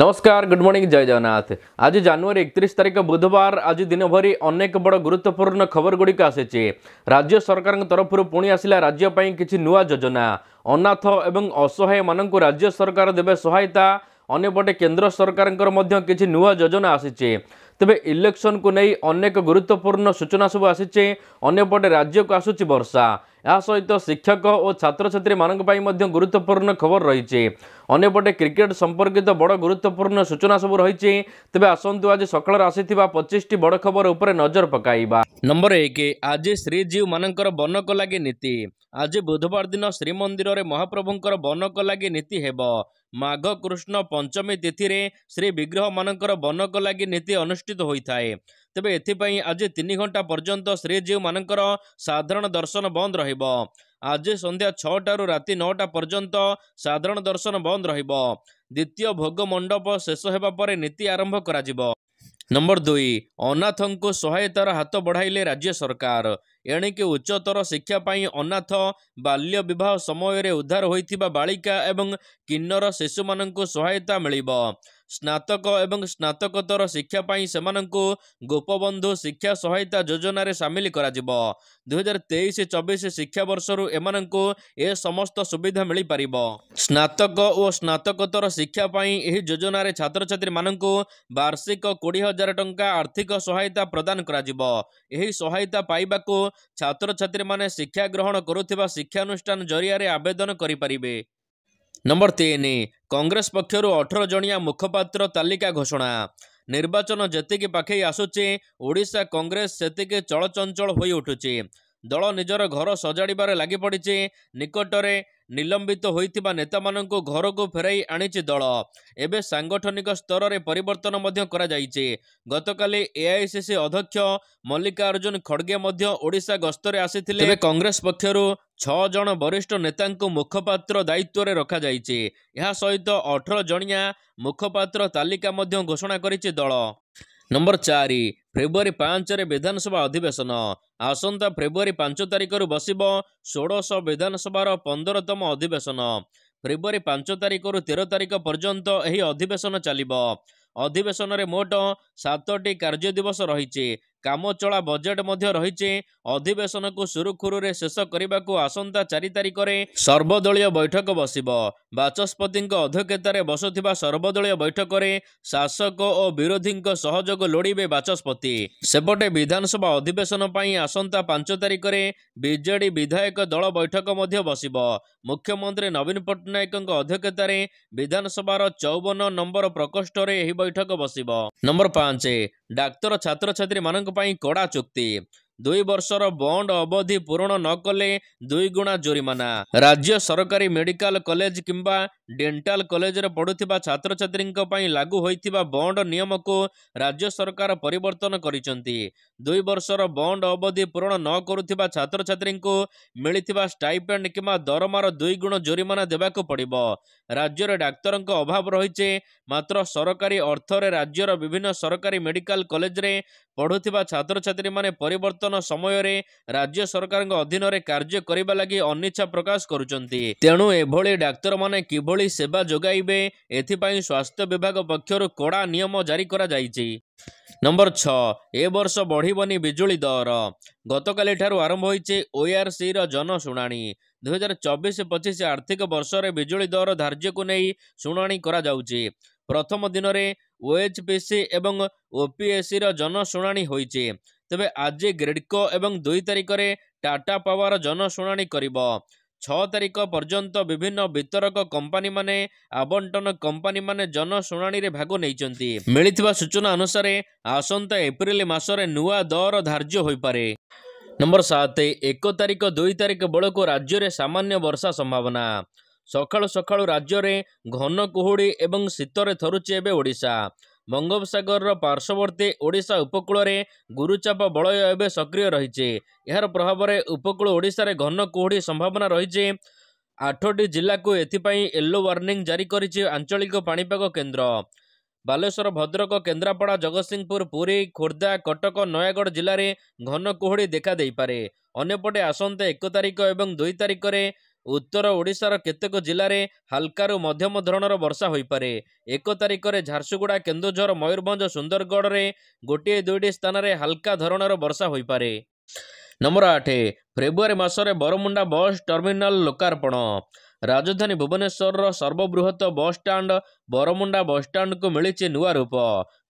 ନମସ୍କାର good morning ଜୟ ଜଗନ୍ନାଥ ଆଜି ଜାନୁଆରୀ ଏକତିରିଶ ତାରିଖ ବୁଧବାର ଆଜି ଦିନଭରି ଅନେକ ବଡ଼ ଗୁରୁତ୍ୱପୂର୍ଣ୍ଣ ଖବରଗୁଡ଼ିକ ଆସିଛି ରାଜ୍ୟ ସରକାରଙ୍କ ତରଫରୁ ପୁଣି ଆସିଲା ରାଜ୍ୟ ପାଇଁ କିଛି ନୂଆ ଯୋଜନା ଅନାଥ ଏବଂ ଅସହାୟମାନଙ୍କୁ ରାଜ୍ୟ ସରକାର ଦେବେ ସହାୟତା ଅନ୍ୟପଟେ କେନ୍ଦ୍ର ସରକାରଙ୍କର ମଧ୍ୟ କିଛି ନୂଆ ଯୋଜନା ଆସିଛି ତେବେ ଇଲେକ୍ସନକୁ ନେଇ ଅନେକ ଗୁରୁତ୍ୱପୂର୍ଣ୍ଣ ସୂଚନା ସବୁ ଆସିଛି ଅନ୍ୟପଟେ ରାଜ୍ୟକୁ ଆସୁଛି ବର୍ଷା ଏହା ସହିତ ଶିକ୍ଷକ ଓ ଛାତ୍ରଛାତ୍ରୀମାନଙ୍କ ପାଇଁ ମଧ୍ୟ ଗୁରୁତ୍ୱପୂର୍ଣ୍ଣ ଖବର ରହିଛି ଅନ୍ୟପଟେ କ୍ରିକେଟ୍ ସମ୍ପର୍କିତ ବଡ଼ ଗୁରୁତ୍ୱପୂର୍ଣ୍ଣ ସୂଚନା ସବୁ ରହିଛି ତେବେ ଆସନ୍ତୁ ଆଜି ସକାଳରେ ଆସିଥିବା ପଚିଶଟି ବଡ଼ ଖବର ଉପରେ ନଜର ପକାଇବା ନମ୍ବର ଏକ ଆଜି ଶ୍ରୀଜୀଉମାନଙ୍କର ବନକ ଲାଗି ନୀତି ଆଜି ବୁଧବାର ଦିନ ଶ୍ରୀମନ୍ଦିରରେ ମହାପ୍ରଭୁଙ୍କର ବନକ ଲାଗି ନୀତି ହେବ ମାଘ କୃଷ୍ଣ ପଞ୍ଚମୀ ତିଥିରେ ଶ୍ରୀବିଗ୍ରହମାନଙ୍କର ବନକ ଲାଗି ନୀତି ଅନୁଷ୍ଠିତ ହୋଇଥାଏ ତେବେ ଏଥିପାଇଁ ଆଜି ତିନି ଘଣ୍ଟା ପର୍ଯ୍ୟନ୍ତ ଶ୍ରୀଜୀଉମାନଙ୍କର ସାଧାରଣ ଦର୍ଶନ ବନ୍ଦ ରହିବ ଆଜି ସନ୍ଧ୍ୟା ଛଅଟାରୁ ରାତି ନଅଟା ପର୍ଯ୍ୟନ୍ତ ସାଧାରଣ ଦର୍ଶନ ବନ୍ଦ ରହିବ ଦ୍ୱିତୀୟ ଭୋଗ ମଣ୍ଡପ ଶେଷ ହେବା ପରେ ନୀତି ଆରମ୍ଭ କରାଯିବ ନମ୍ବର ଦୁଇ ଅନାଥଙ୍କୁ ସହାୟତାର ହାତ ବଢ଼ାଇଲେ ରାଜ୍ୟ ସରକାର ଏଣିକି ଉଚ୍ଚତର ଶିକ୍ଷା ପାଇଁ ଅନାଥ ବାଲ୍ୟ ବିବାହ ସମୟରେ ଉଦ୍ଧାର ହୋଇଥିବା ବାଳିକା ଏବଂ କିନ୍ନର ଶିଶୁମାନଙ୍କୁ ସହାୟତା ମିଳିବ ସ୍ନାତକ ଏବଂ ସ୍ନାତକୋତ୍ତର ଶିକ୍ଷା ପାଇଁ ସେମାନଙ୍କୁ ଗୋପବନ୍ଧୁ ଶିକ୍ଷା ସହାୟତା ଯୋଜନାରେ ସାମିଲ କରାଯିବ ଦୁଇହଜାର ତେଇଶ ଚବିଶ ଶିକ୍ଷାବର୍ଷରୁ ଏମାନଙ୍କୁ ଏ ସମସ୍ତ ସୁବିଧା ମିଳିପାରିବ ସ୍ନାତକ ଓ ସ୍ନାତକୋତ୍ତର ଶିକ୍ଷା ପାଇଁ ଏହି ଯୋଜନାରେ ଛାତ୍ରଛାତ୍ରୀମାନଙ୍କୁ ବାର୍ଷିକ କୋଡ଼ିଏ ହଜାର ଟଙ୍କା ଆର୍ଥିକ ସହାୟତା ପ୍ରଦାନ କରାଯିବ ଏହି ସହାୟତା ପାଇବାକୁ ছাত্রছাত্রীমানে শিক্ষা গ্রহণ করুথিবা শিক্ষানুষ্ঠান জরিয়ারে আবেদন করি পারিবে নম্বর তিন কংগ্রেস পক্ষর অঠর জনিয়া মুখপাত্র তালিকা ঘোষণা নির্বাচন যেতিকি পাখেই আসুচি ওড়িশা কংগ্রেস সেতিকি চলচঞ্চল হয়ে উঠুচি দল নিজের ঘর সজাড়িবার লাগি পড়ছে নিকটরে ନିଲମ୍ବିତ ହୋଇଥିବା ନେତାମାନଙ୍କୁ ଘରକୁ ଫେରାଇ ଆଣିଛି ଦଳ ଏବେ ସାଂଗଠନିକ ସ୍ତରରେ ପରିବର୍ତ୍ତନ ମଧ୍ୟ କରାଯାଇଛି ଗତକାଲି ଏଆଇସିସି ଅଧ୍ୟକ୍ଷ ମଲ୍ଲିକାର୍ଜୁନ ଖଡ଼ଗେ ମଧ୍ୟ ଓଡ଼ିଶା ଗସ୍ତରେ ଆସିଥିଲେ ଏବେ କଂଗ୍ରେସ ପକ୍ଷରୁ ଛଅ ଜଣ ବରିଷ୍ଠ ନେତାଙ୍କୁ ମୁଖପାତ୍ର ଦାୟିତ୍ୱରେ ରଖାଯାଇଛି ଏହା ସହିତ ଅଠର ଜଣିଆ ମୁଖପାତ୍ର ତାଲିକା ମଧ୍ୟ ଘୋଷଣା କରିଛି ଦଳ ନମ୍ବର ଚାରି ଫେବୃଆରୀ ପାଞ୍ଚରେ ବିଧାନସଭା ଅଧିବେଶନ ଆସନ୍ତା ଫେବୃଆରୀ ପାଞ୍ଚ ତାରିଖରୁ ବସିବ ଷୋଡ଼ଶ ବିଧାନସଭାର ପନ୍ଦରତମ ଅଧିବେଶନ ଫେବୃଆରୀ ପାଞ୍ଚ ତାରିଖରୁ ତେର ତାରିଖ ପର୍ଯ୍ୟନ୍ତ ଏହି ଅଧିବେଶନ ଚାଲିବ ଅଧିବେଶନରେ ମୋଟ ସାତଟି କାର୍ଯ୍ୟ ଦିବସ ରହିଛି କାମଚଳା ବଜେଟ୍ ମଧ୍ୟ ରହିଛି ଅଧିବେଶନକୁ ସୁରୁଖୁରୁରେ ଶେଷ କରିବାକୁ ଆସନ୍ତା ଚାରି ତାରିଖରେ ସର୍ବଦଳୀୟ ବୈଠକ ବସିବ ବାଚସ୍ପତିଙ୍କ ଅଧ୍ୟକ୍ଷତାରେ ବସୁଥିବା ସର୍ବଦଳୀୟ ବୈଠକରେ ଶାସକ ଓ ବିରୋଧୀଙ୍କ ସହଯୋଗ ଲୋଡ଼ିବେ ବାଚସ୍ପତି ସେପଟେ ବିଧାନସଭା ଅଧିବେଶନ ପାଇଁ ଆସନ୍ତା ପାଞ୍ଚ ତାରିଖରେ ବିଜେଡି ବିଧାୟକ ଦଳ ବୈଠକ ମଧ୍ୟ ବସିବ ମୁଖ୍ୟମନ୍ତ୍ରୀ ନବୀନ ପଟ୍ଟନାୟକଙ୍କ ଅଧ୍ୟକ୍ଷତାରେ ବିଧାନସଭାର ଚଉବନ ନମ୍ବର ପ୍ରକୋଷ୍ଠରେ ଏହି ବୈଠକ ବସିବ ନମ୍ବର ପାଞ୍ଚ ଡାକ୍ତର ଛାତ୍ରଛାତ୍ରୀମାନଙ୍କ ପାଇଁ କଡ଼ା ଚୁକ୍ତି ଦୁଇ ବର୍ଷର ବନ୍ଦ ଅବଧି ପୂରଣ ନକଲେ ଦୁଇଗୁଣା ଜୋରିମାନା ରାଜ୍ୟ ସରକାରୀ ମେଡିକାଲ କଲେଜ କିମ୍ବା ଡେଣ୍ଟାଲ କଲେଜରେ ପଢ଼ୁଥିବା ଛାତ୍ରଛାତ୍ରୀଙ୍କ ପାଇଁ ଲାଗୁ ହୋଇଥିବା ବଣ୍ଡ ନିୟମକୁ ରାଜ୍ୟ ସରକାର ପରିବର୍ତ୍ତନ କରିଛନ୍ତି ଦୁଇ ବର୍ଷର ବଣ୍ଡ ଅବଧି ପୂରଣ ନ କରୁଥିବା ଛାତ୍ରଛାତ୍ରୀଙ୍କୁ ମିଳିଥିବା ଷ୍ଟାଇପେଣ୍ଡ କିମ୍ବା ଦରମାର ଦୁଇଗୁଣ ଜୋରିମାନା ଦେବାକୁ ପଡ଼ିବ ରାଜ୍ୟରେ ଡାକ୍ତରଙ୍କ ଅଭାବ ରହିଛି ମାତ୍ର ସରକାରୀ ଅର୍ଥରେ ରାଜ୍ୟର ବିଭିନ୍ନ ସରକାରୀ ମେଡିକାଲ କଲେଜରେ ପଢ଼ୁଥିବା ଛାତ୍ରଛାତ୍ରୀମାନେ ପରିବର୍ତ୍ତନ ସମୟରେ ରାଜ୍ୟ ସରକାରଙ୍କ ଅଧୀନରେ କାର୍ଯ୍ୟ କରିବା ଲାଗି ଅନିଚ୍ଛା ପ୍ରକାଶ କରୁଛନ୍ତି ତେଣୁ ଏଭଳି ଡାକ୍ତରମାନେ କିଭଳି କିଭଳି ସେବା ଯୋଗାଇବେ ଏଥିପାଇଁ ସ୍ୱାସ୍ଥ୍ୟ ବିଭାଗ ପକ୍ଷରୁ କଡ଼ା ନିୟମ ଜାରି କରାଯାଇଛି ନମ୍ବର ଛଅ ଏ ବର୍ଷ ବଢ଼ିବନି ବିଜୁଳି ଦର ଗତକାଲିଠାରୁ ଆରମ୍ଭ ହୋଇଛି ଓଆର୍ସିର ଜନଶୁଣାଣି ଦୁଇହଜାର ଚବିଶ ପଚିଶ ଆର୍ଥିକ ବର୍ଷରେ ବିଜୁଳି ଦର ଧାର୍ଯ୍ୟକୁ ନେଇ ଶୁଣାଣି କରାଯାଉଛି ପ୍ରଥମ ଦିନରେ ଓ ଏଚ୍ ପି ସି ଏବଂ ଓ ପି ଓପିଏସ୍ସିର ଜନଶୁଣାଣି ହୋଇଛି ତେବେ ଆଜି ଗ୍ରିଡ଼କୋ ଏବଂ ଦୁଇ ତାରିଖରେ ଟାଟା ପାୱାର ଜନଶୁଣାଣି କରିବ ଛଅ ତାରିଖ ପର୍ଯ୍ୟନ୍ତ ବିଭିନ୍ନ ବିତରକ କମ୍ପାନୀମାନେ ଆବଣ୍ଟନ କମ୍ପାନୀମାନେ ଜନଶୁଣାଣିରେ ଭାଗ ନେଇଛନ୍ତି ମିଳିଥିବା ସୂଚନା ଅନୁସାରେ ଆସନ୍ତା ଏପ୍ରିଲ ମାସରେ ନୂଆ ଦର ଧାର୍ଯ୍ୟ ହୋଇପାରେ ନମ୍ବର ସାତ ଏକ ତାରିଖ ଦୁଇ ତାରିଖ ବେଳକୁ ରାଜ୍ୟରେ ସାମାନ୍ୟ ବର୍ଷା ସମ୍ଭାବନା ସକାଳୁ ସକାଳୁ ରାଜ୍ୟରେ ଘନ କୁହୁଡ଼ି ଏବଂ ଶୀତରେ ଥରୁଛି ଏବେ ଓଡ଼ିଶା ବଙ୍ଗୋପସାଗରର ପାର୍ଶ୍ୱବର୍ତ୍ତୀ ଓଡ଼ିଶା ଉପକୂଳରେ ଗୁରୁଚାପ ବଳୟ ଏବେ ସକ୍ରିୟ ରହିଛି ଏହାର ପ୍ରଭାବରେ ଉପକୂଳ ଓଡ଼ିଶାରେ ଘନ କୁହୁଡ଼ି ସମ୍ଭାବନା ରହିଛି ଆଠଟି ଜିଲ୍ଲାକୁ ଏଥିପାଇଁ ୟେଲୋ ୱାର୍ଣ୍ଣିଂ ଜାରି କରିଛି ଆଞ୍ଚଳିକ ପାଣିପାଗ କେନ୍ଦ୍ର ବାଲେଶ୍ୱର ଭଦ୍ରକ କେନ୍ଦ୍ରାପଡ଼ା ଜଗତସିଂହପୁର ପୁରୀ ଖୋର୍ଦ୍ଧା କଟକ ନୟାଗଡ଼ ଜିଲ୍ଲାରେ ଘନ କୁହୁଡ଼ି ଦେଖାଦେଇପାରେ ଅନ୍ୟପଟେ ଆସନ୍ତା ଏକ ତାରିଖ ଏବଂ ଦୁଇ ତାରିଖରେ ଉତ୍ତର ଓଡ଼ିଶାର କେତେକ ଜିଲ୍ଲାରେ ହାଲକାରୁ ମଧ୍ୟମ ଧରଣର ବର୍ଷା ହୋଇପାରେ ଏକ ତାରିଖରେ ଝାରସୁଗୁଡ଼ା କେନ୍ଦୁଝର ମୟୂରଭଞ୍ଜ ସୁନ୍ଦରଗଡ଼ରେ ଗୋଟିଏ ଦୁଇଟି ସ୍ଥାନରେ ହାଲକା ଧରଣର ବର୍ଷା ହୋଇପାରେ ନମ୍ବର ଆଠ ଫେବୃଆରୀ ମାସରେ ବରମୁଣ୍ଡା ବସ୍ ଟର୍ମିନାଲ ଲୋକାର୍ପଣ ରାଜଧାନୀ ଭୁବନେଶ୍ୱରର ସର୍ବବୃହତ ବସ୍ଷ୍ଟାଣ୍ଡ ବରମୁଣ୍ଡା ବସ୍ଷ୍ଟାଣ୍ଡକୁ ମିଳିଛି ନୂଆ ରୂପ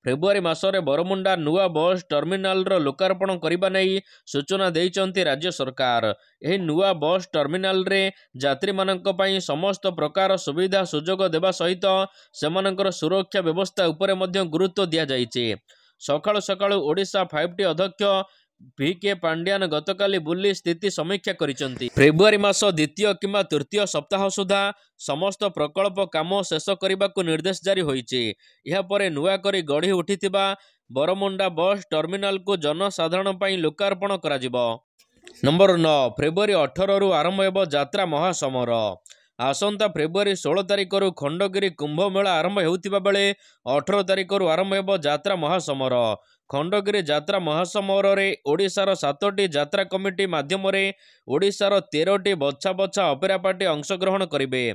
ଫେବୃଆରୀ ମାସରେ ବରମୁଣ୍ଡା ନୂଆ ବସ୍ ଟର୍ମିନାଲ୍ର ଲୋକାର୍ପଣ କରିବା ନେଇ ସୂଚନା ଦେଇଛନ୍ତି ରାଜ୍ୟ ସରକାର ଏହି ନୂଆ ବସ୍ ଟର୍ମିନାଲ୍ରେ ଯାତ୍ରୀମାନଙ୍କ ପାଇଁ ସମସ୍ତ ପ୍ରକାର ସୁବିଧା ସୁଯୋଗ ଦେବା ସହିତ ସେମାନଙ୍କର ସୁରକ୍ଷା ବ୍ୟବସ୍ଥା ଉପରେ ମଧ୍ୟ ଗୁରୁତ୍ୱ ଦିଆଯାଇଛି ସକାଳୁ ସକାଳୁ ଓଡ଼ିଶା ଫାଇଭ୍ ଟି ଅଧ୍ୟକ୍ଷ ଭିକେ ପାଣ୍ଡିଆନ ଗତକାଲି ବୁଲି ସ୍ଥିତି ସମୀକ୍ଷା କରିଛନ୍ତି ଫେବୃଆରୀ ମାସ ଦ୍ୱିତୀୟ କିମ୍ବା ତୃତୀୟ ସପ୍ତାହ ସୁଦ୍ଧା ସମସ୍ତ ପ୍ରକଳ୍ପ କାମ ଶେଷ କରିବାକୁ ନିର୍ଦ୍ଦେଶ ଜାରି ହୋଇଛି ଏହାପରେ ନୂଆ କରି ଗଢ଼ି ଉଠିଥିବା ବରମୁଣ୍ଡା ବସ୍ ଟର୍ମିନାଲକୁ ଜନସାଧାରଣ ପାଇଁ ଲୋକାର୍ପଣ କରାଯିବ ନମ୍ବର ନଅ ଫେବୃଆରୀ ଅଠରରୁ ଆରମ୍ଭ ହେବ ଯାତ୍ରା ମହାସମର ଆସନ୍ତା ଫେବୃଆରୀ ଷୋହଳ ତାରିଖରୁ ଖଣ୍ଡଗିରି କୁମ୍ଭମେଳା ଆରମ୍ଭ ହେଉଥିବା ବେଳେ ଅଠର ତାରିଖରୁ ଆରମ୍ଭ ହେବ ଯାତ୍ରା ମହାସମର ଖଣ୍ଡଗିରି ଯାତ୍ରା ମହାସମାରୋହରେ ଓଡ଼ିଶାର ସାତଟି ଯାତ୍ରା କମିଟି ମାଧ୍ୟମରେ ଓଡ଼ିଶାର ତେରଟି ବଛା ବଛା ଅପେରା ପାର୍ଟି ଅଂଶଗ୍ରହଣ କରିବେ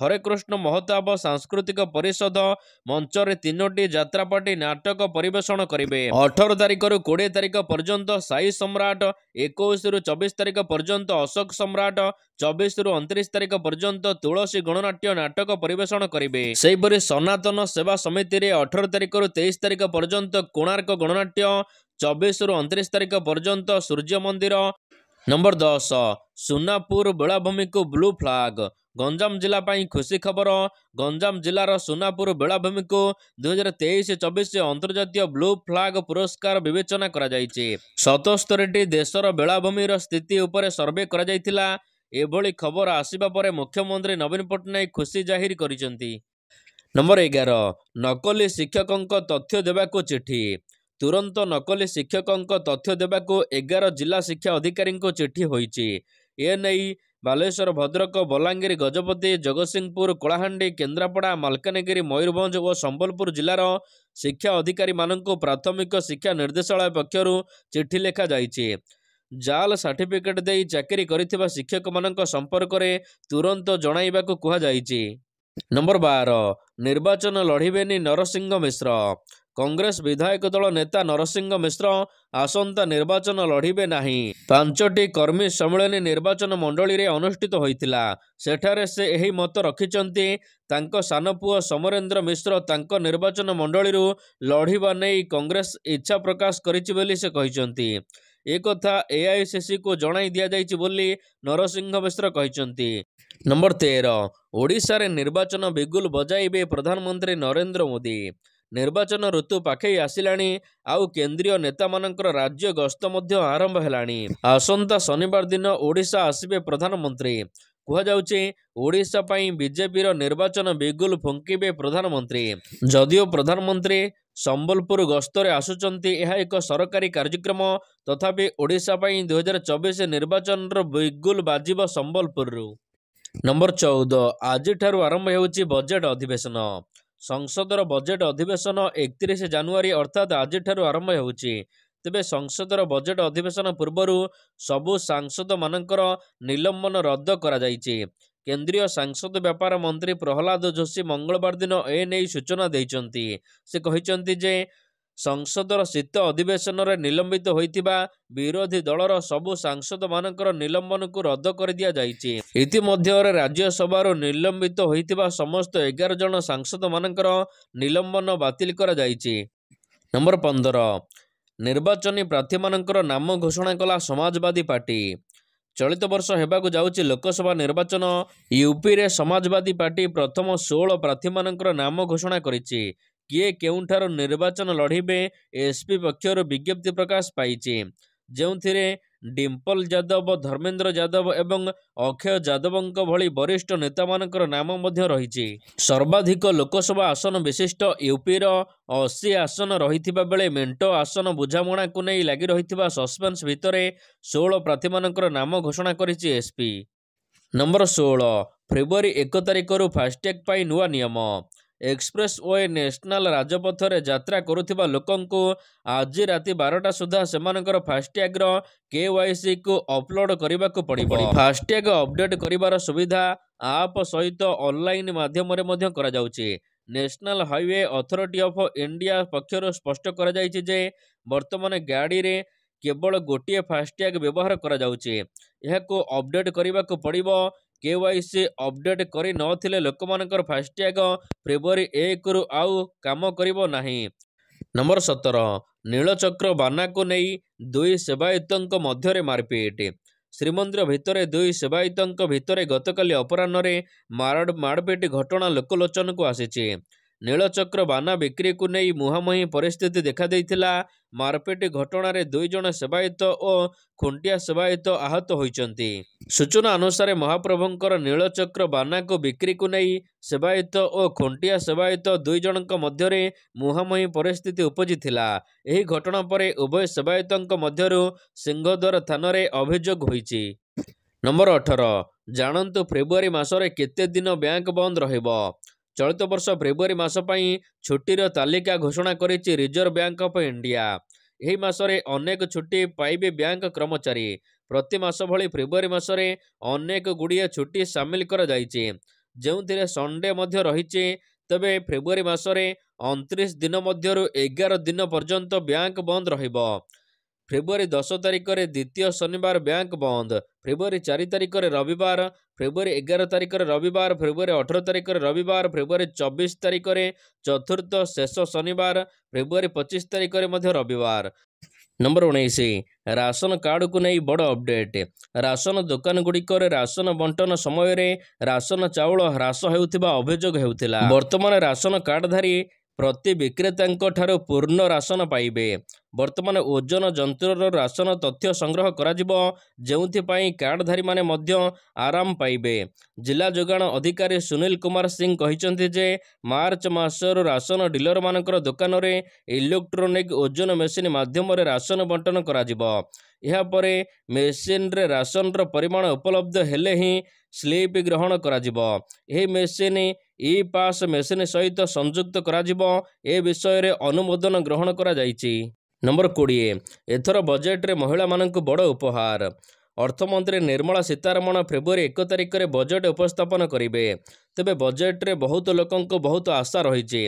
ହରେକୃଷ୍ଣ ମହତାବ ସାଂସ୍କୃତିକ ପରିଷଦ ମଞ୍ଚରେ ତିନୋଟି ଯାତ୍ରାପାର୍ଟି ନାଟକ ପରିବେଷଣ କରିବେ ଅଠର ତାରିଖରୁ କୋଡ଼ିଏ ତାରିଖ ପର୍ଯ୍ୟନ୍ତ ସାଇ ସମ୍ରାଟ ଏକୋଇଶରୁ ଚବିଶ ତାରିଖ ପର୍ଯ୍ୟନ୍ତ ଅଶୋକ ସମ୍ରାଟ ଚବିଶରୁ ଅଣତିରିଶ ତାରିଖ ପର୍ଯ୍ୟନ୍ତ ତୁଳସୀ ଗଣନାଟ୍ୟ ନାଟକ ପରିବେଷଣ କରିବେ ସେହିପରି ସନାତନ ସେବା ସମିତିରେ ଅଠର ତାରିଖରୁ ତେଇଶ ତାରିଖ ପର୍ଯ୍ୟନ୍ତ କୋଣାର୍କ ଗଣନାଟ୍ୟ ଚବିଶରୁ ଅଣତିରିଶ ତାରିଖ ପର୍ଯ୍ୟନ୍ତ ସୂର୍ଯ୍ୟ ମନ୍ଦିର ନମ୍ବର ଦଶ ସୁନାପୁର ବେଳାଭୂମିକୁ ବ୍ଲୁ ଫ୍ଲାଗ୍ ଗଞ୍ଜାମ ଜିଲ୍ଲା ପାଇଁ ଖୁସି ଖବର ଗଞ୍ଜାମ ଜିଲ୍ଲାର ସୁନାପୁର ବେଳାଭୂମିକୁ ଦୁଇହଜାର ତେଇଶ ଚବିଶ ଅନ୍ତର୍ଜାତୀୟ ବ୍ଲୁ ଫ୍ଲାଗ୍ ପୁରସ୍କାର ବିବେଚନା କରାଯାଇଛି ସତସ୍ତରୀଟି ଦେଶର ବେଳାଭୂମିର ସ୍ଥିତି ଉପରେ ସର୍ଭେ କରାଯାଇଥିଲା ଏଭଳି ଖବର ଆସିବା ପରେ ମୁଖ୍ୟମନ୍ତ୍ରୀ ନବୀନ ପଟ୍ଟନାୟକ ଖୁସି ଜାହିର କରିଛନ୍ତି ନମ୍ବର ଏଗାର ନକଲି ଶିକ୍ଷକଙ୍କ ତଥ୍ୟ ଦେବାକୁ ଚିଠି ତୁରନ୍ତ ନକଲି ଶିକ୍ଷକଙ୍କ ତଥ୍ୟ ଦେବାକୁ ଏଗାର ଜିଲ୍ଲା ଶିକ୍ଷା ଅଧିକାରୀଙ୍କୁ ଚିଠି ହୋଇଛି ଏ ନେଇ ବାଲେଶ୍ୱର ଭଦ୍ରକ ବଲାଙ୍ଗୀର ଗଜପତି ଜଗତସିଂହପୁର କଳାହାଣ୍ଡି କେନ୍ଦ୍ରାପଡ଼ା ମାଲକାନଗିରି ମୟୂରଭଞ୍ଜ ଓ ସମ୍ବଲପୁର ଜିଲ୍ଲାର ଶିକ୍ଷା ଅଧିକାରୀମାନଙ୍କୁ ପ୍ରାଥମିକ ଶିକ୍ଷା ନିର୍ଦ୍ଦେଶାଳୟ ପକ୍ଷରୁ ଚିଠି ଲେଖାଯାଇଛି ଜାଲ ସାର୍ଟିଫିକେଟ୍ ଦେଇ ଚାକିରି କରିଥିବା ଶିକ୍ଷକମାନଙ୍କ ସମ୍ପର୍କରେ ତୁରନ୍ତ ଜଣାଇବାକୁ କୁହାଯାଇଛି ନମ୍ବର ବାର ନିର୍ବାଚନ ଲଢ଼ିବେନି ନରସିଂହ ମିଶ୍ର କଂଗ୍ରେସ ବିଧାୟକ ଦଳ ନେତା ନରସିଂହ ମିଶ୍ର ଆସନ୍ତା ନିର୍ବାଚନ ଲଢ଼ିବେ ନାହିଁ ପାଞ୍ଚଟି କର୍ମୀ ସମ୍ମିଳନୀ ନିର୍ବାଚନ ମଣ୍ଡଳୀରେ ଅନୁଷ୍ଠିତ ହୋଇଥିଲା ସେଠାରେ ସେ ଏହି ମତ ରଖିଛନ୍ତି ତାଙ୍କ ସାନ ପୁଅ ସମରେନ୍ଦ୍ର ମିଶ୍ର ତାଙ୍କ ନିର୍ବାଚନ ମଣ୍ଡଳୀରୁ ଲଢ଼ିବା ନେଇ କଂଗ୍ରେସ ଇଚ୍ଛା ପ୍ରକାଶ କରିଛି ବୋଲି ସେ କହିଛନ୍ତି ଏକଥା ଏଆଇସିସିକୁ ଜଣାଇ ଦିଆଯାଇଛି ବୋଲି ନରସିଂହ ମିଶ୍ର କହିଛନ୍ତି ନମ୍ବର ତେର ଓଡ଼ିଶାରେ ନିର୍ବାଚନ ବିଗୁଲ ବଜାଇବେ ପ୍ରଧାନମନ୍ତ୍ରୀ ନରେନ୍ଦ୍ର ମୋଦି ନିର୍ବାଚନ ଋତୁ ପାଖେଇ ଆସିଲାଣି ଆଉ କେନ୍ଦ୍ରୀୟ ନେତାମାନଙ୍କର ରାଜ୍ୟ ଗସ୍ତ ମଧ୍ୟ ଆରମ୍ଭ ହେଲାଣି ଆସନ୍ତା ଶନିବାର ଦିନ ଓଡ଼ିଶା ଆସିବେ ପ୍ରଧାନମନ୍ତ୍ରୀ କୁହାଯାଉଛି ଓଡ଼ିଶା ପାଇଁ ବିଜେପିର ନିର୍ବାଚନ ବିଗୁଲ ଫୁଙ୍କିବେ ପ୍ରଧାନମନ୍ତ୍ରୀ ଯଦିଓ ପ୍ରଧାନମନ୍ତ୍ରୀ ସମ୍ବଲପୁର ଗସ୍ତରେ ଆସୁଛନ୍ତି ଏହା ଏକ ସରକାରୀ କାର୍ଯ୍ୟକ୍ରମ ତଥାପି ଓଡ଼ିଶା ପାଇଁ ଦୁଇ ହଜାର ଚବିଶ ନିର୍ବାଚନର ବିଗୁଲ ବାଜିବ ସମ୍ବଲପୁରରୁ ନମ୍ବର ଚଉଦ ଆଜିଠାରୁ ଆରମ୍ଭ ହେଉଛି ବଜେଟ୍ ଅଧିବେଶନ ସଂସଦର ବଜେଟ୍ ଅଧିବେଶନ ଏକତିରିଶ ଜାନୁଆରୀ ଅର୍ଥାତ୍ ଆଜିଠାରୁ ଆରମ୍ଭ ହେଉଛି ତେବେ ସଂସଦର ବଜେଟ୍ ଅଧିବେଶନ ପୂର୍ବରୁ ସବୁ ସାଂସଦମାନଙ୍କର ନିଲମ୍ବନ ରଦ୍ଦ କରାଯାଇଛି କେନ୍ଦ୍ରୀୟ ସାଂସଦ ବ୍ୟାପାର ମନ୍ତ୍ରୀ ପ୍ରହଲ୍ଲାଦ ଯୋଶୀ ମଙ୍ଗଳବାର ଦିନ ଏ ନେଇ ସୂଚନା ଦେଇଛନ୍ତି ସେ କହିଛନ୍ତି ଯେ ସଂସଦର ଶୀତ ଅଧିବେଶନରେ ନିଲମ୍ବିତ ହୋଇଥିବା ବିରୋଧୀ ଦଳର ସବୁ ସାଂସଦମାନଙ୍କର ନିଲମ୍ବନକୁ ରଦ୍ଦ କରିଦିଆଯାଇଛି ଇତିମଧ୍ୟରେ ରାଜ୍ୟସଭାରୁ ନିଲମ୍ବିତ ହୋଇଥିବା ସମସ୍ତ ଏଗାର ଜଣ ସାଂସଦମାନଙ୍କର ନିଲମ୍ବନ ବାତିଲ କରାଯାଇଛି ନମ୍ବର ପନ୍ଦର ନିର୍ବାଚନୀ ପ୍ରାର୍ଥୀମାନଙ୍କର ନାମ ଘୋଷଣା କଲା ସମାଜବାଦୀ ପାର୍ଟି ଚଳିତ ବର୍ଷ ହେବାକୁ ଯାଉଛି ଲୋକସଭା ନିର୍ବାଚନ ୟୁପିରେ ସମାଜବାଦୀ ପାର୍ଟି ପ୍ରଥମ ଷୋହଳ ପ୍ରାର୍ଥୀମାନଙ୍କର ନାମ ଘୋଷଣା କରିଛି କିଏ କେଉଁଠାରୁ ନିର୍ବାଚନ ଲଢ଼ିବେ ଏସ୍ପି ପକ୍ଷରୁ ବିଜ୍ଞପ୍ତି ପ୍ରକାଶ ପାଇଛି ଯେଉଁଥିରେ ଡିମ୍ପଲ ଯାଦବ ଧର୍ମେନ୍ଦ୍ର ଯାଦବ ଏବଂ ଅକ୍ଷୟ ଯାଦବଙ୍କ ଭଳି ବରିଷ୍ଠ ନେତାମାନଙ୍କର ନାମ ମଧ୍ୟ ରହିଛି ସର୍ବାଧିକ ଲୋକସଭା ଆସନ ବିଶିଷ୍ଟ ୟୁପିର ଅଶୀ ଆସନ ରହିଥିବା ବେଳେ ମେଣ୍ଟ ଆସନ ବୁଝାମଣାକୁ ନେଇ ଲାଗି ରହିଥିବା ସସ୍ପେନ୍ସ ଭିତରେ ଷୋହଳ ପ୍ରାର୍ଥୀମାନଙ୍କର ନାମ ଘୋଷଣା କରିଛି ଏସ୍ପି ନମ୍ବର ଷୋହଳ ଫେବୃଆରୀ ଏକ ତାରିଖରୁ ଫାଷ୍ଟ୍ୟାଗ୍ ପାଇଁ ନୂଆ ନିୟମ ଏକ୍ସପ୍ରେସ୍ ୱେ ନ୍ୟାସନାଲ୍ ରାଜପଥରେ ଯାତ୍ରା କରୁଥିବା ଲୋକଙ୍କୁ ଆଜି ରାତି ବାରଟା ସୁଦ୍ଧା ସେମାନଙ୍କର ଫାଷ୍ଟ୍ୟାଗ୍ର କେୱାଇସିକୁ ଅପଲୋଡ଼ କରିବାକୁ ପଡ଼ିବ ଫାଷ୍ଟ୍ୟାଗ୍ ଅପଡେଟ୍ କରିବାର ସୁବିଧା ଆପ୍ ସହିତ ଅନ୍ଲାଇନ୍ ମାଧ୍ୟମରେ ମଧ୍ୟ କରାଯାଉଛି National Highway Authority of India ପକ୍ଷରୁ ସ୍ପଷ୍ଟ କରାଯାଇଛି ଯେ ବର୍ତ୍ତମାନ ଗାଡ଼ିରେ କେବଳ ଗୋଟିଏ ଫାଷ୍ଟ୍ୟାଗ୍ ବ୍ୟବହାର କରାଯାଉଛି ଏହାକୁ ଅପଡେଟ୍ କରିବାକୁ ପଡ଼ିବ କେୱାଇସି ଅପଡେଟ୍ କରିନଥିଲେ ଲୋକମାନଙ୍କର ଫାଷ୍ଟ୍ୟାଗ୍ ଫେବୃଆରୀ ଏକରୁ ଆଉ କାମ କରିବ ନାହିଁ ନମ୍ବର ସତର ନୀଳଚକ୍ର ବାନାକୁ ନେଇ ଦୁଇ ସେବାୟତଙ୍କ ମଧ୍ୟରେ ମାରପିଟ୍ ଶ୍ରୀମନ୍ଦିର ଭିତରେ ଦୁଇ ସେବାୟତଙ୍କ ଭିତରେ ଗତକାଲି ଅପରାହ୍ନରେ ମାରପିଟ୍ ଘଟଣା ଲୋକଲୋଚନକୁ ଆସିଛି ନୀଳଚକ୍ର ବାନା ବିକ୍ରିକୁ ନେଇ ମୁହାଁମୁହିଁ ପରିସ୍ଥିତି ଦେଖାଦେଇଥିଲା ମାରପିଟ ଘଟଣାରେ ଦୁଇ ଜଣ ସେବାୟତ ଓ ଖୁଣ୍ଟିଆ ସେବାୟତ ଆହତ ହୋଇଛନ୍ତି ସୂଚନା ଅନୁସାରେ ମହାପ୍ରଭୁଙ୍କର ନୀଳଚକ୍ର ବାନାକୁ ବିକ୍ରିକୁ ନେଇ ସେବାୟତ ଓ ଖୁଣ୍ଟିଆ ସେବାୟତ ଦୁଇ ଜଣଙ୍କ ମଧ୍ୟରେ ମୁହାଁମୁହିଁ ପରିସ୍ଥିତି ଉପୁଜିଥିଲା ଏହି ଘଟଣା ପରେ ଉଭୟ ସେବାୟତଙ୍କ ମଧ୍ୟରୁ ସିଂହଦ୍ୱାର ଥାନାରେ ଅଭିଯୋଗ ହୋଇଛି ନମ୍ବର ଅଠର ଜାଣନ୍ତୁ ଫେବୃଆରୀ ମାସରେ କେତେ ଦିନ ବ୍ୟାଙ୍କ ବନ୍ଦ ରହିବ ଚଳିତ ବର୍ଷ ଫେବୃୟାରୀ ମାସ ପାଇଁ ଛୁଟିର ତାଲିକା ଘୋଷଣା କରିଛି ରିଜର୍ଭ ବ୍ୟାଙ୍କ ଅଫ୍ ଇଣ୍ଡିଆ ଏହି ମାସରେ ଅନେକ ଛୁଟି ପାଇବେ ବ୍ୟାଙ୍କ କର୍ମଚାରୀ ପ୍ରତି ମାସ ଭଳି ଫେବୃଆରୀ ମାସରେ ଅନେକ ଗୁଡ଼ିଏ ଛୁଟି ସାମିଲ କରାଯାଇଛି ଯେଉଁଥିରେ ସଣ୍ଡେ ମଧ୍ୟ ରହିଛି ତେବେ ଫେବୃଆରୀ ମାସରେ ଅଣତିରିଶ ଦିନ ମଧ୍ୟରୁ ଏଗାର ଦିନ ପର୍ଯ୍ୟନ୍ତ ବ୍ୟାଙ୍କ ବନ୍ଦ ରହିବ ଫେବୃୟାରୀ ଦଶ ତାରିଖରେ ଦ୍ୱିତୀୟ ଶନିବାର ବ୍ୟାଙ୍କ ବନ୍ଦ ଫେବୃୟାରୀ ଚାରି ତାରିଖରେ ରବିବାର ଫେବୃୟାରୀ ଏଗାର ତାରିଖରେ ରବିବାର ଫେବୃୟାରୀ ଅଠର ତାରିଖରେ ରବିବାର ଫେବୃୟାରୀ ଚବିଶ ତାରିଖରେ ଚତୁର୍ଥ ଶେଷ ଶନିବାର ଫେବୃଆରୀ ପଚିଶ ତାରିଖରେ ମଧ୍ୟ ରବିବାର ନମ୍ବର ଉଣେଇଶ ରାସନ କାର୍ଡକୁ ନେଇ ବଡ଼ ଅପଡେଟ୍ ରାସନ ଦୋକାନ ଗୁଡ଼ିକରେ ରାସନ ବଣ୍ଟନ ସମୟରେ ରାସନ ଚାଉଳ ହ୍ରାସ ହେଉଥିବା ଅଭିଯୋଗ ହେଉଥିଲା ବର୍ତ୍ତମାନ ରାସନ କାର୍ଡଧାରୀ ପ୍ରତି ବିକ୍ରେତାଙ୍କଠାରୁ ପୂର୍ଣ୍ଣ ରାସନ ପାଇବେ ବର୍ତ୍ତମାନ ଓଜନ ଯନ୍ତ୍ରର ରାସନ ତଥ୍ୟ ସଂଗ୍ରହ କରାଯିବ ଯେଉଁଥିପାଇଁ କାର୍ଡ଼ଧାରୀମାନେ ମଧ୍ୟ ଆରାମ ପାଇବେ ଜିଲ୍ଲା ଯୋଗାଣ ଅଧିକାରୀ ସୁନୀଲ କୁମାର ସିଂ କହିଛନ୍ତି ଯେ ମାର୍ଚ୍ଚ ମାସରୁ ରାସନ ଡିଲରମାନଙ୍କର ଦୋକାନରେ ଇଲେକ୍ଟ୍ରୋନିକ୍ ଓଜନ ମେସିନ୍ ମାଧ୍ୟମରେ ରାସନ ବଣ୍ଟନ କରାଯିବ ଏହାପରେ ମେସିନ୍ରେ ରାସନର ପରିମାଣ ଉପଲବ୍ଧ ହେଲେ ହିଁ ସ୍ଲିପ୍ ଗ୍ରହଣ କରାଯିବ ଏହି ମେସିନ୍ ଇ ପାସ୍ ମେସିନ୍ ସହିତ ସଂଯୁକ୍ତ କରାଯିବ ଏ ବିଷୟରେ ଅନୁମୋଦନ ଗ୍ରହଣ କରାଯାଇଛି ନମ୍ବର କୋଡ଼ିଏ ଏଥର ବଜେଟ୍ରେ ମହିଳାମାନଙ୍କୁ ବଡ଼ ଉପହାର ଅର୍ଥମନ୍ତ୍ରୀ ନିର୍ମଳା ସୀତାରମଣ ଫେବୃୟାରୀ ଏକ ତାରିଖରେ ବଜେଟ୍ ଉପସ୍ଥାପନ କରିବେ ତେବେ ବଜେଟ୍ରେ ବହୁତ ଲୋକଙ୍କୁ ବହୁତ ଆଶା ରହିଛି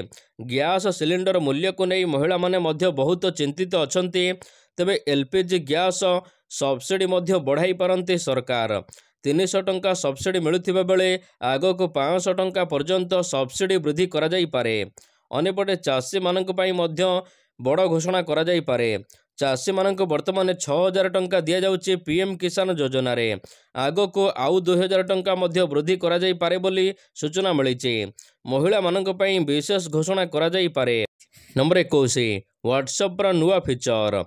ଗ୍ୟାସ୍ ସିଲିଣ୍ଡର ମୂଲ୍ୟକୁ ନେଇ ମହିଳାମାନେ ମଧ୍ୟ ବହୁତ ଚିନ୍ତିତ ଅଛନ୍ତି ତେବେ L P G gas subsidy ମଧ୍ୟ ବଢ଼ାଇ ପାରନ୍ତି ସରକାର ତିନିଶହ ଟଙ୍କା ସବସିଡ଼ି ମିଳୁଥିବା ବେଳେ ଆଗକୁ ପାଞ୍ଚଶହ ଟଙ୍କା ପର୍ଯ୍ୟନ୍ତ ସବସିଡ଼ି ବୃଦ୍ଧି କରାଯାଇପାରେ ଅନ୍ୟପଟେ ଚାଷୀମାନଙ୍କ ପାଇଁ ମଧ୍ୟ ବଡ଼ ଘୋଷଣା କରାଯାଇପାରେ ଚାଷୀମାନଙ୍କୁ ବର୍ତ୍ତମାନ ଛଅ ହଜାର ଟଙ୍କା ଦିଆଯାଉଛି ପି ଏମ୍ କିଷାନ ଯୋଜନାରେ ଆଗକୁ ଆଉ ଦୁଇ ହଜାର ଟଙ୍କା ମଧ୍ୟ ବୃଦ୍ଧି କରାଯାଇପାରେ ବୋଲି ସୂଚନା ମିଳିଛି ମହିଳାମାନଙ୍କ ପାଇଁ ବିଶେଷ ଘୋଷଣା କରାଯାଇପାରେ ନମ୍ବର ଏକୋଇଶ ହ୍ୱାଟ୍ସଅପ୍ର ନୂଆ ଫିଚର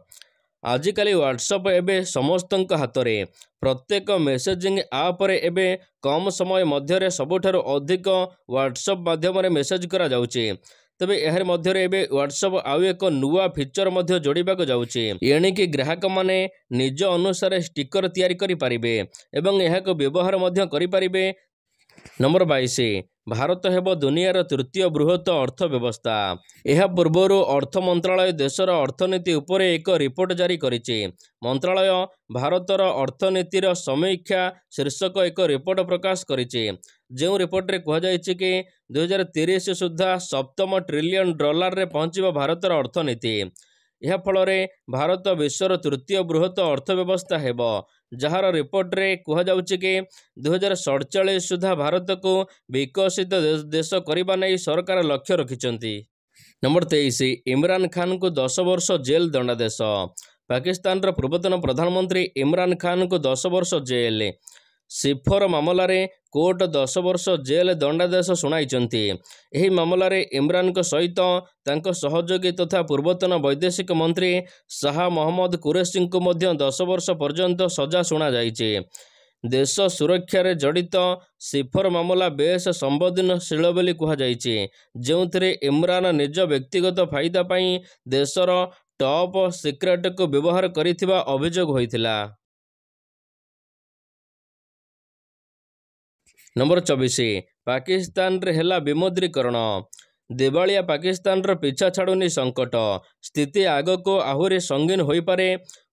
ଆଜିକାଲି ହ୍ୱାଟ୍ସଅପ୍ ଏବେ ସମସ୍ତଙ୍କ ହାତରେ ପ୍ରତ୍ୟେକ ମେସେଜିଂ ଆପ୍ରେ ଏବେ କମ୍ ସମୟ ମଧ୍ୟରେ ସବୁଠାରୁ ଅଧିକ ହ୍ୱାଟ୍ସଅପ୍ ମାଧ୍ୟମରେ ମେସେଜ୍ କରାଯାଉଛି ତେବେ ଏହାର ମଧ୍ୟରେ ଏବେ ହ୍ୱାଟ୍ସଆପ୍ ଆଉ ଏକ ନୂଆ ଫିଚର ମଧ୍ୟ ଯୋଡ଼ିବାକୁ ଯାଉଛି ଏଣିକି ଗ୍ରାହକମାନେ ନିଜ ଅନୁସାରେ ଷ୍ଟିକର ତିଆରି କରିପାରିବେ ଏବଂ ଏହାକୁ ବ୍ୟବହାର ମଧ୍ୟ କରିପାରିବେ ନମ୍ବର ବାଇଶ ଭାରତ ହେବ ଦୁନିଆର ତୃତୀୟ ବୃହତ ଅର୍ଥ ବ୍ୟବସ୍ଥା ଏହା ପୂର୍ବରୁ ଅର୍ଥ ମନ୍ତ୍ରାଳୟ ଦେଶର ଅର୍ଥନୀତି ଉପରେ ଏକ ରିପୋର୍ଟ ଜାରି କରିଛି ମନ୍ତ୍ରାଳୟ ଭାରତର ଅର୍ଥନୀତିର ସମୀକ୍ଷା ଶୀର୍ଷକ ଏକ ରିପୋର୍ଟ ପ୍ରକାଶ କରିଛି ଯେଉଁ ରିପୋର୍ଟରେ କୁହାଯାଇଛି କି ଦୁଇହଜାର ତିରିଶ ସୁଦ୍ଧା ସପ୍ତମ ଟ୍ରିଲିୟନ୍ ଡଲାରରେ ପହଞ୍ଚିବ ଭାରତର ଅର୍ଥନୀତି ଏହାଫଳରେ ଭାରତ ବିଶ୍ୱର ତୃତୀୟ ବୃହତ ଅର୍ଥବ୍ୟବସ୍ଥା ହେବ ଯାହାର ରିପୋର୍ଟରେ କୁହାଯାଉଛି କି ଦୁଇହଜାର ସଡ଼ଚାଳିଶ ସୁଦ୍ଧା ଭାରତକୁ ବିକଶିତ ଦେଶ କରିବା ନେଇ ସରକାର ଲକ୍ଷ୍ୟ ରଖିଛନ୍ତି ନମ୍ବର ତେଇଶ ଇମ୍ରାନ୍ ଖାନ୍ଙ୍କୁ ଦଶ ବର୍ଷ ଜେଲ୍ ଦଣ୍ଡାଦେଶ ପାକିସ୍ତାନର ପୂର୍ବତନ ପ୍ରଧାନମନ୍ତ୍ରୀ ଇମ୍ରାନ୍ ଖାନ୍ଙ୍କୁ ଦଶ ବର୍ଷ ଜେଲ୍ ସିଫର ମାମଲାରେ କୋର୍ଟ ଦଶ ବର୍ଷ ଜେଲ୍ ଦଣ୍ଡାଦେଶ ଶୁଣାଇଛନ୍ତି ଏହି ମାମଲାରେ ଇମ୍ରାନ୍ଙ୍କ ସହିତ ତାଙ୍କ ସହଯୋଗୀ ତଥା ପୂର୍ବତନ ବୈଦେଶିକ ମନ୍ତ୍ରୀ ଶାହା ମହମ୍ମଦ କୁରେସିଙ୍କୁ ମଧ୍ୟ ଦଶ ବର୍ଷ ପର୍ଯ୍ୟନ୍ତ ସଜା ଶୁଣାଯାଇଛି ଦେଶ ସୁରକ୍ଷାରେ ଜଡ଼ିତ ସିଫର ମାମଲା ବେଶ ସମ୍ବେଦନଶୀଳ ବୋଲି କୁହାଯାଇଛି ଯେଉଁଥିରେ ଇମ୍ରାନ୍ ନିଜ ବ୍ୟକ୍ତିଗତ ଫାଇଦା ପାଇଁ ଦେଶର ଟପ୍ ସିକ୍ରେଟକୁ ବ୍ୟବହାର କରିଥିବା ଅଭିଯୋଗ ହୋଇଥିଲା ନମ୍ବର ଚବିଶ ପାକିସ୍ତାନରେ ହେଲା ବିମୁଦ୍ରୀକରଣ ଦେବାଳିଆ ପାକିସ୍ତାନର ପିଛା ଛାଡ଼ୁନି ସଙ୍କଟ ସ୍ଥିତି ଆଗକୁ ଆହୁରି ସଙ୍ଗୀନ ହୋଇପାରେ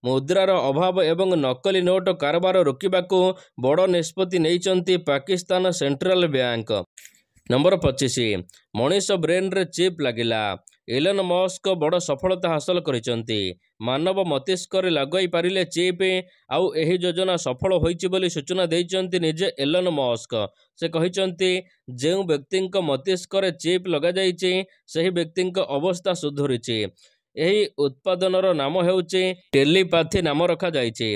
ମୁଦ୍ରାର ଅଭାବ ଏବଂ ନକଲି ନୋଟ୍ କାରବାର ରୋକିବାକୁ ବଡ଼ ନିଷ୍ପତ୍ତି ନେଇଛନ୍ତି ପାକିସ୍ତାନ ସେଣ୍ଟ୍ରାଲ ବ୍ୟାଙ୍କ ନମ୍ବର ପଚିଶ ମଣିଷ ବ୍ରେନ୍ରେ ଚିପ୍ ଲାଗିଲା ଇଲନ୍ ମସ୍କ ବଡ଼ ସଫଳତା ହାସଲ କରିଛନ୍ତି ମାନବ ମସ୍ତିଷ୍କରେ ଲଗାଇ ପାରିଲେ ଚିପ୍ ଆଉ ଏହି ଯୋଜନା ସଫଳ ହୋଇଛି ବୋଲି ସୂଚନା ଦେଇଛନ୍ତି ନିଜେ ଏଲନ ମସ୍କ ସେ କହିଛନ୍ତି ଯେଉଁ ବ୍ୟକ୍ତିଙ୍କ ମସ୍ତିଷ୍କରେ ଚିପ୍ ଲଗାଯାଇଛି ସେହି ବ୍ୟକ୍ତିଙ୍କ ଅବସ୍ଥା ସୁଧୁରିଛି ଏହି ଉତ୍ପାଦନର ନାମ ହେଉଛି ଟେଲିପାଥି ନାମ ରଖାଯାଇଛି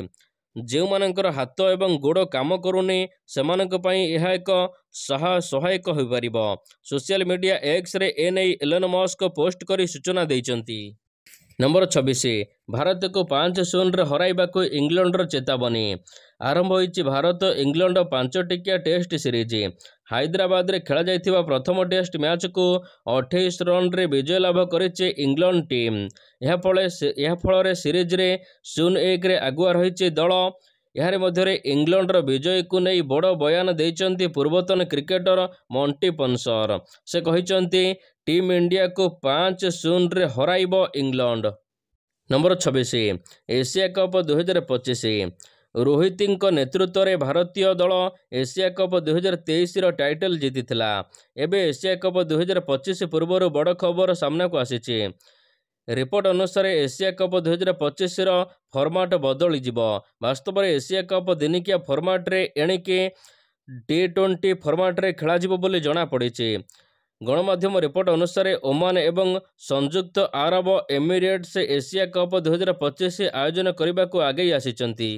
ଯେଉଁମାନଙ୍କର ହାତ ଏବଂ ଗୋଡ଼ କାମ କରୁନି ସେମାନଙ୍କ ପାଇଁ ଏହା ଏକ ସହାୟକ ହୋଇପାରିବ ସୋସିଆଲ ମିଡ଼ିଆ ଏକ୍ସରେ ଏ ନେଇ ଏଲନ ମସ୍କ ପୋଷ୍ଟ କରି ସୂଚନା ଦେଇଛନ୍ତି ନମ୍ବର ଛବିଶ ଭାରତକୁ ପାଞ୍ଚ ଶୂନରେ ହରାଇବାକୁ ଇଂଲଣ୍ଡର ଚେତାବନୀ ଆରମ୍ଭ ହୋଇଛି ଭାରତ ଇଂଲଣ୍ଡ ପାଞ୍ଚଟିକିଆ ଟେଷ୍ଟ ସିରିଜ୍ ହାଇଦ୍ରାବାଦରେ ଖେଳାଯାଇଥିବା ପ୍ରଥମ ଟେଷ୍ଟ ମ୍ୟାଚ୍କୁ ଅଠେଇଶ ରନ୍ରେ ବିଜୟ ଲାଭ କରିଛି ଇଂଲଣ୍ଡ ଟିମ୍ ଏହାଫଳେ ଏହାଫଳରେ ସିରିଜ୍ରେ ଶୂନ ଏକରେ ଆଗୁଆ ରହିଛି ଦଳ ଏହାରି ମଧ୍ୟରେ ଇଂଲଣ୍ଡର ବିଜୟକୁ ନେଇ ବଡ଼ ବୟାନ ଦେଇଛନ୍ତି ପୂର୍ବତନ କ୍ରିକେଟର ମଣ୍ଟି ପନ୍ସର ସେ କହିଛନ୍ତି ଟିମ୍ ଇଣ୍ଡିଆକୁ ପାଞ୍ଚ ଶୂନରେ ହରାଇବ ଇଂଲଣ୍ଡ ନମ୍ବର ଛବିଶ ଏସିଆ କପ୍ ଦୁଇହଜାର ପଚିଶ ରୋହିତଙ୍କ ନେତୃତ୍ୱରେ ଭାରତୀୟ ଦଳ ଏସିଆ କପ୍ ଦୁଇହଜାର ତେଇଶର ଟାଇଟଲ୍ ଜିତିଥିଲା ଏବେ ଏସିଆ କପ୍ ଦୁଇହଜାର ପଚିଶ ପୂର୍ବରୁ ବଡ଼ ଖବର ସାମ୍ନାକୁ ଆସିଛି ରିପୋର୍ଟ ଅନୁସାରେ ଏସିଆ କପ୍ ଦୁଇହଜାର ପଚିଶର ଫର୍ମାଟ୍ ବଦଳିଯିବ ବାସ୍ତବରେ ଏସିଆ କପ୍ ଦିନିକିଆ ଫର୍ମାଟ୍ରେ ଏଣିକି ଟି ଟ୍ୱେଣ୍ଟି ଫର୍ମାଟ୍ରେ ଖେଳାଯିବ ବୋଲି ଜଣାପଡ଼ିଛି ଗଣମାଧ୍ୟମ ରିପୋର୍ଟ ଅନୁସାରେ ଓମାନ ଏବଂ ସଂଯୁକ୍ତ ଆରବ ଏମିରେଟ୍ସ ଏସିଆ କପ୍ ଦୁଇହଜାର ପଚିଶ ଆୟୋଜନ କରିବାକୁ ଆଗେଇ ଆସିଛନ୍ତି